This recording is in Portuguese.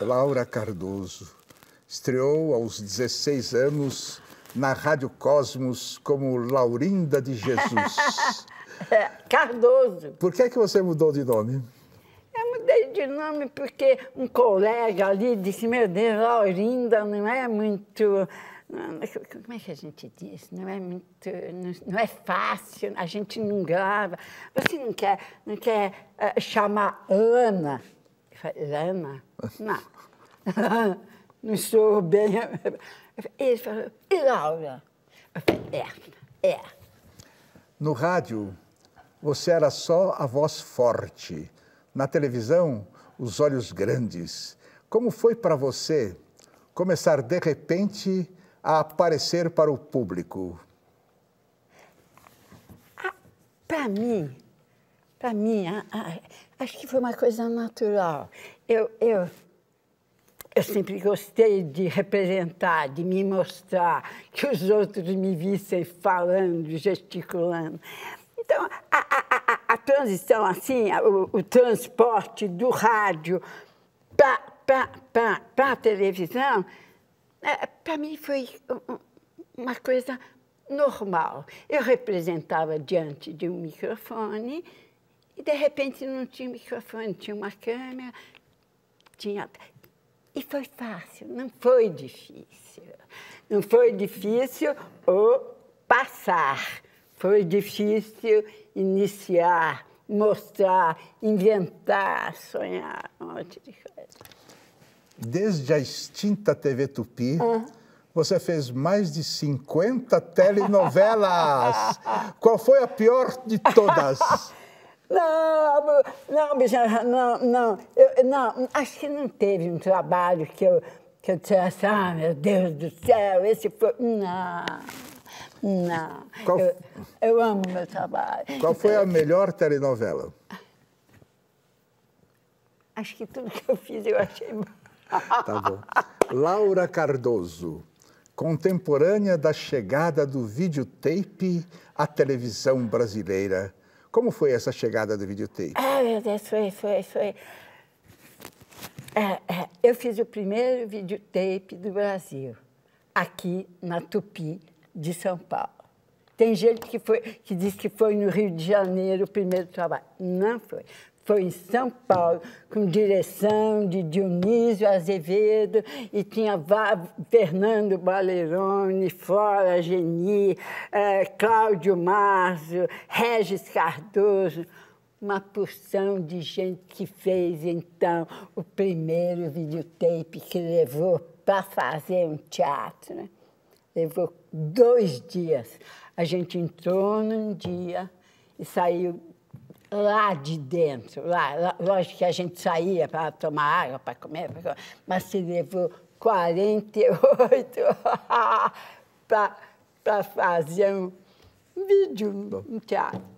Laura Cardoso estreou aos 16 anos na Rádio Cosmos como Laurinda de Jesus. É, Cardoso. Por que é que você mudou de nome? Eu mudei de nome porque um colega ali disse, meu Deus, Laurinda não é muito... Como é que a gente diz? Não é muito, não, é fácil, a gente não grava. Você não quer, não quer eh, chamar Ana? Helena, não, não estou bem. Ele falou, e Laura? Eu falei, é, é. No rádio, você era só a voz forte. Na televisão, os olhos grandes. Como foi para você começar de repente a aparecer para o público? Ah, para mim, para mim, a, a, acho que foi uma coisa natural. Eu, eu, eu sempre gostei de representar, de me mostrar, que os outros me vissem falando, gesticulando. Então, a, a transição, assim, o, o, transporte do rádio para a televisão, é, para mim foi uma coisa normal. Eu representava diante de um microfone, e, de repente, não tinha microfone, tinha uma câmera, tinha... E foi fácil, não foi difícil. Não foi difícil o passar, foi difícil iniciar, mostrar, inventar, sonhar, um monte de coisa. Desde a extinta TV Tupi, uhum. você fez mais de 50 telenovelas. Qual foi a pior de todas? Não, não, Bezerra, não, não. Eu, não, acho que não teve um trabalho que eu, que eu dissesse, ah, meu Deus do céu, esse foi. Não. Não. Qual... Eu, eu, amo meu trabalho. Qual foi é a melhor telenovela? Acho que tudo que eu fiz eu achei Tá bom. Laura Cardoso, contemporânea da chegada do videotape à televisão brasileira como foi essa chegada do videotape? Ah, meu Deus, foi, foi, foi. É, é, eu fiz o primeiro videotape do Brasil, aqui na Tupi de São Paulo. Tem gente que, foi, que diz que foi no Rio de Janeiro o primeiro trabalho. Não foi foi em São Paulo, com direção de Dionísio Azevedo e tinha Fernando Balerone, Flora Geni, eh, Cláudio Márcio, Regis Cardoso, uma porção de gente que fez então o primeiro videotape que levou para fazer um teatro. Né? Levou dois dias. A gente entrou num dia e saiu lá de dentro, lá, lógico que a gente saía para tomar água, para comer, pra mas se levou 48 horas para fazer um vídeo no teatro.